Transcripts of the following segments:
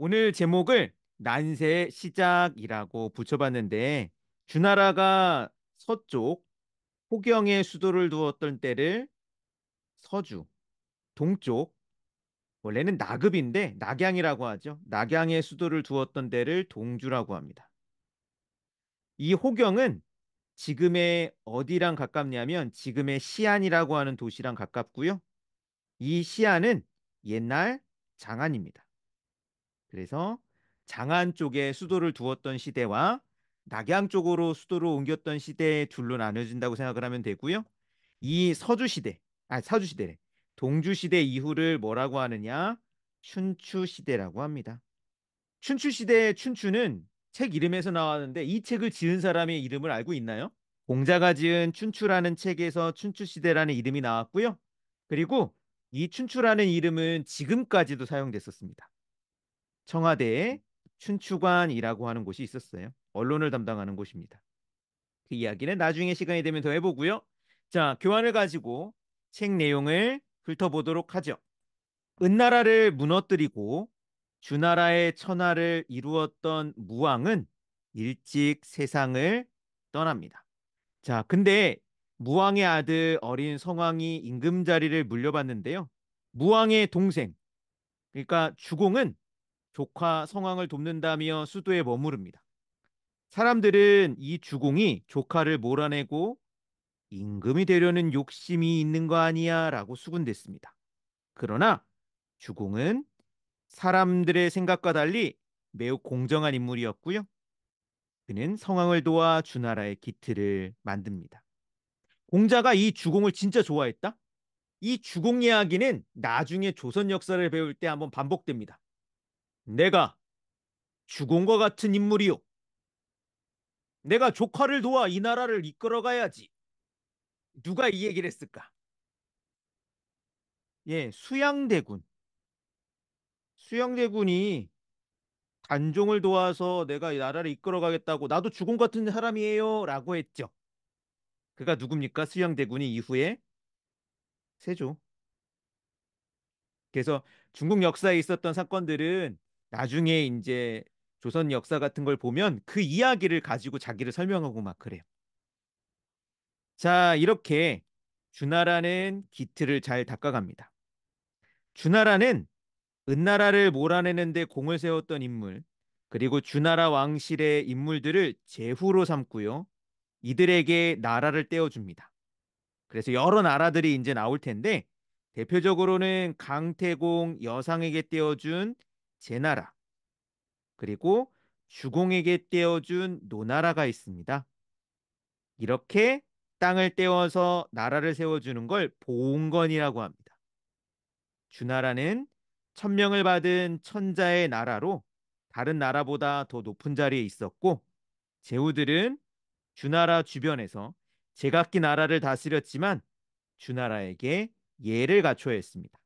오늘 제목을 난세의 시작이라고 붙여봤는데 주나라가 서쪽 호경의 수도를 두었던 때를 서주, 동쪽 원래는 나급인데 낙양이라고 하죠. 낙양의 수도를 두었던 때를 동주라고 합니다. 이 호경은 지금의 어디랑 가깝냐면 지금의 시안이라고 하는 도시랑 가깝고요. 이 시안은 옛날 장안입니다. 그래서 장안 쪽에 수도를 두었던 시대와 낙양 쪽으로 수도를 옮겼던 시대에 둘로 나눠진다고 생각을 하면 되고요. 이 서주 시대, 아 서주 시대, 래 동주 시대 이후를 뭐라고 하느냐? 춘추 시대라고 합니다. 춘추 시대의 춘추는 책 이름에서 나왔는데 이 책을 지은 사람의 이름을 알고 있나요? 공자가 지은 춘추라는 책에서 춘추 시대라는 이름이 나왔고요. 그리고 이 춘추라는 이름은 지금까지도 사용됐었습니다. 청와대에 춘추관이라고 하는 곳이 있었어요. 언론을 담당하는 곳입니다. 그 이야기는 나중에 시간이 되면 더 해보고요. 자, 교환을 가지고 책 내용을 훑어보도록 하죠. 은나라를 무너뜨리고 주나라의 천하를 이루었던 무왕은 일찍 세상을 떠납니다. 자, 근데 무왕의 아들 어린 성왕이 임금 자리를 물려받는데요. 무왕의 동생, 그러니까 주공은 조카 성황을 돕는다며 수도에 머무릅니다. 사람들은 이 주공이 조카를 몰아내고 임금이 되려는 욕심이 있는 거 아니야 라고 수군댔습니다. 그러나 주공은 사람들의 생각과 달리 매우 공정한 인물이었고요. 그는 성황을 도와 주나라의 기틀을 만듭니다. 공자가 이 주공을 진짜 좋아했다? 이 주공 이야기는 나중에 조선 역사를 배울 때 한번 반복됩니다. 내가 주공과 같은 인물이오 내가 조카를 도와 이 나라를 이끌어가야지. 누가 이 얘기를 했을까? 예, 수양대군. 수양대군이 단종을 도와서 내가 이 나라를 이끌어가겠다고 나도 주공 같은 사람이에요 라고 했죠. 그가 누굽니까? 수양대군이 이후에 세조. 그래서 중국 역사에 있었던 사건들은 나중에 이제 조선 역사 같은 걸 보면 그 이야기를 가지고 자기를 설명하고 막 그래요. 자, 이렇게 주나라는 기틀을 잘 닦아갑니다. 주나라는 은나라를 몰아내는데 공을 세웠던 인물, 그리고 주나라 왕실의 인물들을 제후로 삼고요. 이들에게 나라를 떼어줍니다. 그래서 여러 나라들이 이제 나올 텐데 대표적으로는 강태공 여상에게 떼어준 제나라 그리고 주공에게 떼어준 노나라가 있습니다. 이렇게 땅을 떼어서 나라를 세워주는 걸 보온건이라고 합니다. 주나라는 천명을 받은 천자의 나라로 다른 나라보다 더 높은 자리에 있었고 제후들은 주나라 주변에서 제각기 나라를 다스렸지만 주나라에게 예를 갖춰야 했습니다.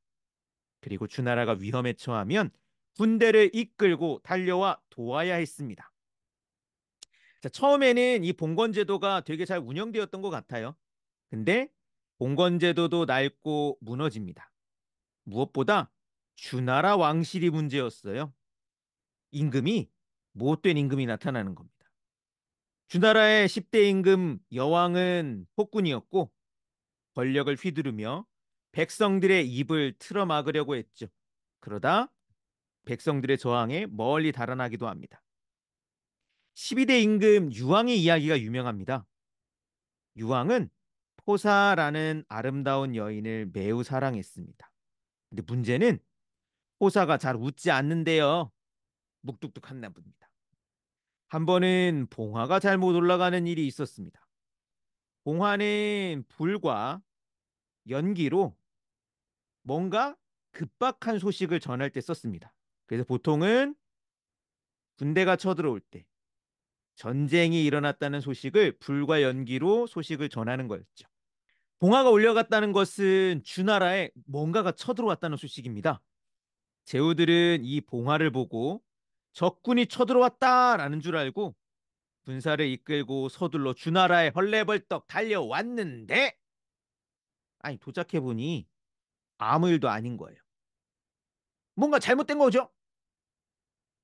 그리고 주나라가 위험에 처하면 군대를 이끌고 달려와 도와야 했습니다. 자, 처음에는 이 봉건제도가 되게 잘 운영되었던 것 같아요. 근데 봉건제도도 낡고 무너집니다. 무엇보다 주나라 왕실이 문제였어요. 임금이 못된 임금이 나타나는 겁니다. 주나라의 10대 임금 여왕은 폭군이었고 권력을 휘두르며 백성들의 입을 틀어막으려고 했죠. 그러다 백성들의 저항에 멀리 달아나기도 합니다. 12대 임금 유황의 이야기가 유명합니다. 유황은 포사라는 아름다운 여인을 매우 사랑했습니다. 근데 문제는 포사가 잘 웃지 않는데요. 묵뚝뚝한 나부입니다. 한 번은 봉화가 잘못 올라가는 일이 있었습니다. 봉화는 불과 연기로 뭔가 급박한 소식을 전할 때 썼습니다. 그래서 보통은 군대가 쳐들어올 때 전쟁이 일어났다는 소식을 불과 연기로 소식을 전하는 거였죠. 봉화가 올려갔다는 것은 주나라에 뭔가가 쳐들어왔다는 소식입니다. 제후들은 이 봉화를 보고 적군이 쳐들어왔다라는 줄 알고 군사를 이끌고 서둘러 주나라에 헐레벌떡 달려왔는데 아니 도착해보니 아무 일도 아닌 거예요. 뭔가 잘못된 거죠.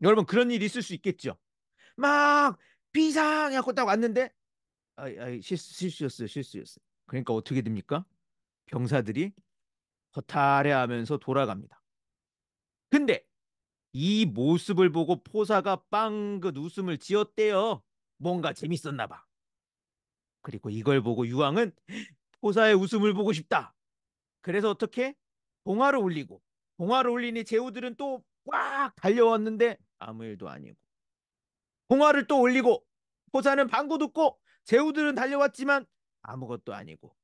여러분 그런 일이 있을 수 있겠죠. 막 비상해갖고 딱 왔는데 아, 아, 실수, 실수였어요. 실수였어요. 그러니까 어떻게 됩니까? 병사들이 허탈해하면서 돌아갑니다. 근데 이 모습을 보고 포사가 빵긋 그 웃음을 지었대요. 뭔가 재밌었나 봐. 그리고 이걸 보고 유황은 포사의 웃음을 보고 싶다. 그래서 어떻게? 봉화를 올리고 공화를 올리니 제후들은 또 꽉 달려왔는데 아무 일도 아니고 공화를 또 올리고 포사는 방구 듣고 제후들은 달려왔지만 아무것도 아니고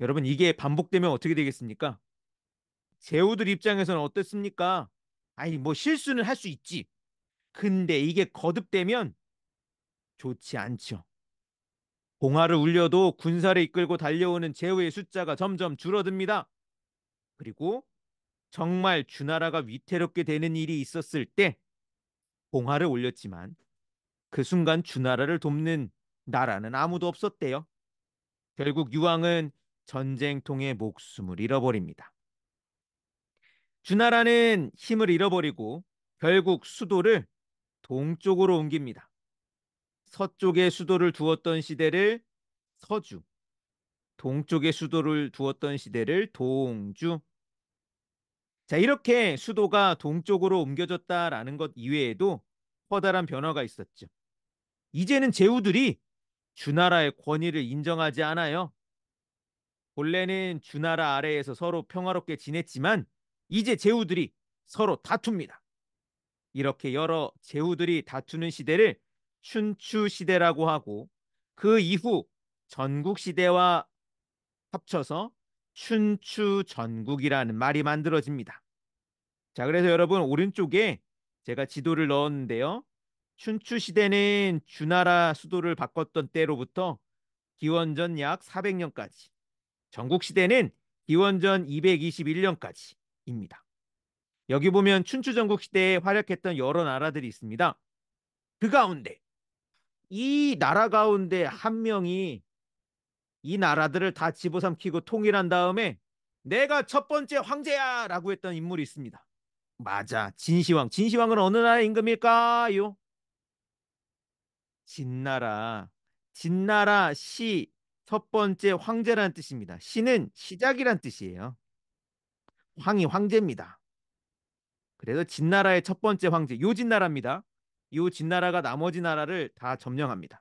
여러분 이게 반복되면 어떻게 되겠습니까? 제후들 입장에서는 어땠습니까? 아니 뭐 실수는 할 수 있지 근데 이게 거듭되면 좋지 않죠. 봉화를 울려도 군사를 이끌고 달려오는 제후의 숫자가 점점 줄어듭니다. 그리고 정말 주나라가 위태롭게 되는 일이 있었을 때 봉화를 올렸지만 그 순간 주나라를 돕는 나라는 아무도 없었대요. 결국 유황은 전쟁 통에 목숨을 잃어버립니다. 주나라는 힘을 잃어버리고 결국 수도를 동쪽으로 옮깁니다. 서쪽에 수도를 두었던 시대를 서주, 동쪽에 수도를 두었던 시대를 동주, 자, 이렇게 수도가 동쪽으로 옮겨졌다라는 것 이외에도 커다란 변화가 있었죠. 이제는 제후들이 주나라의 권위를 인정하지 않아요. 본래는 주나라 아래에서 서로 평화롭게 지냈지만 이제 제후들이 서로 다툽니다. 이렇게 여러 제후들이 다투는 시대를 춘추 시대라고 하고 그 이후 전국 시대와 합쳐서 춘추 전국이라는 말이 만들어집니다. 자, 그래서 여러분 오른쪽에 제가 지도를 넣었는데요. 춘추 시대는 주나라 수도를 바꿨던 때로부터 기원전 약 400년까지, 전국 시대는 기원전 221년까지입니다. 여기 보면 춘추 전국 시대에 활약했던 여러 나라들이 있습니다. 그 가운데 이 나라 가운데 한 명이 이 나라들을 다 집어삼키고 통일한 다음에 내가 첫 번째 황제야 라고 했던 인물이 있습니다. 맞아. 진시황. 진시황은 어느 나라 의 임금일까요? 진나라. 진나라 시 첫 번째 황제라는 뜻입니다. 시는 시작이란 뜻이에요. 황이 황제입니다. 그래서 진나라의 첫 번째 황제 요진나라입니다. 요 진나라가 나머지 나라를 다 점령합니다.